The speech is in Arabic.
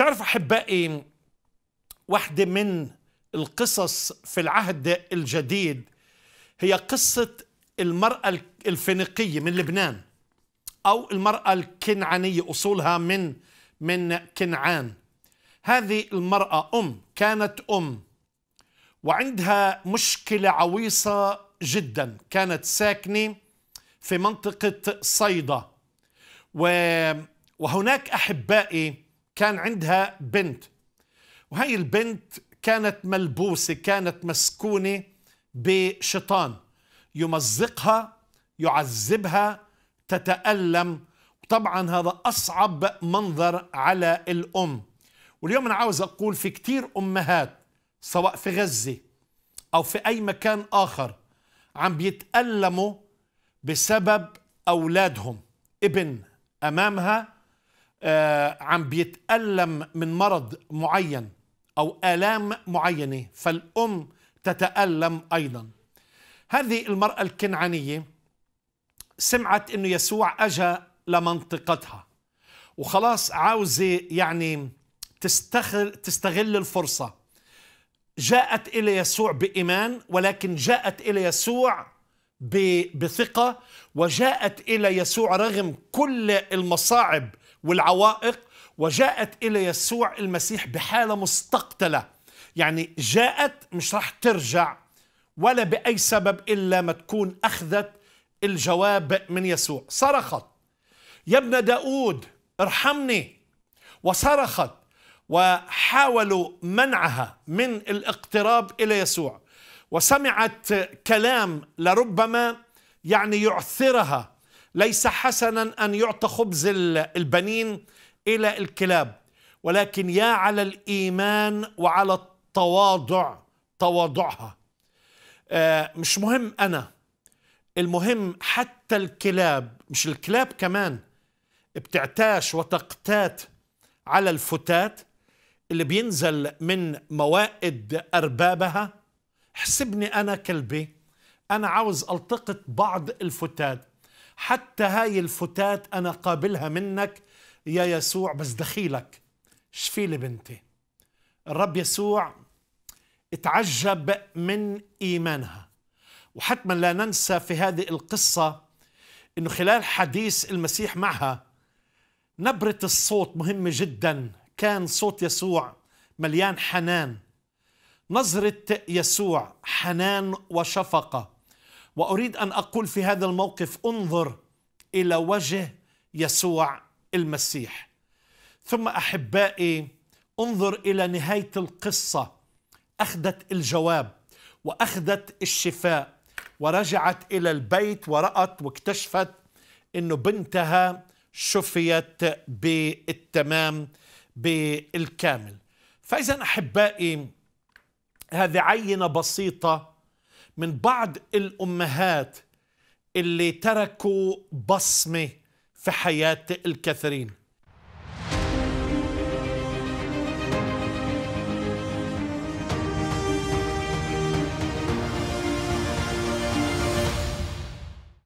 تعرف احبائي واحده من القصص في العهد الجديد هي قصه المراه الفينيقيه من لبنان او المراه الكنعانيه اصولها من من كنعان هذه المراه ام كانت ام وعندها مشكله عويصه جدا كانت ساكنه في منطقه صيدا وهناك احبائي كان عندها بنت وهي البنت كانت ملبوسة كانت مسكونة بشيطان يمزقها يعذبها تتألم طبعا هذا أصعب منظر على الأم واليوم أنا عاوز أقول في كتير أمهات سواء في غزة أو في أي مكان آخر عم بيتألموا بسبب أولادهم ابن أمامها آه، عم بيتألم من مرض معين أو آلام معينة فالأم تتألم أيضا هذه المرأة الكنعانية سمعت أنه يسوع أجا لمنطقتها وخلاص عاوزة يعني تستغل, تستغل الفرصة جاءت إلى يسوع بإيمان ولكن جاءت إلى يسوع بثقة وجاءت إلى يسوع رغم كل المصاعب والعوائق وجاءت إلى يسوع المسيح بحالة مستقتلة يعني جاءت مش راح ترجع ولا بأي سبب إلا ما تكون أخذت الجواب من يسوع صرخت يا ابن داود ارحمني وصرخت وحاولوا منعها من الاقتراب إلى يسوع وسمعت كلام لربما يعني يعثرها ليس حسنا أن يعطى خبز البنين إلى الكلاب ولكن يا على الإيمان وعلى التواضع تواضعها آه، مش مهم أنا المهم حتى الكلاب مش الكلاب كمان بتعتاش وتقتات على الفتات اللي بينزل من موائد أربابها حسبني أنا كلبي أنا عاوز ألتقط بعض الفتات حتى هاي الفتات أنا قابلها منك يا يسوع بس دخيلك شفي لي بنتي الرب يسوع اتعجب من إيمانها وحتما لا ننسى في هذه القصة أنه خلال حديث المسيح معها نبرة الصوت مهمة جدا كان صوت يسوع مليان حنان نظرة يسوع حنان وشفقة واريد ان اقول في هذا الموقف انظر الى وجه يسوع المسيح ثم احبائي انظر الى نهايه القصه اخذت الجواب واخذت الشفاء ورجعت الى البيت ورات واكتشفت انه بنتها شفيت بالتمام بالكامل فاذا احبائي هذه عينه بسيطه من بعض الأمهات اللي تركوا بصمة في حياة الكثيرين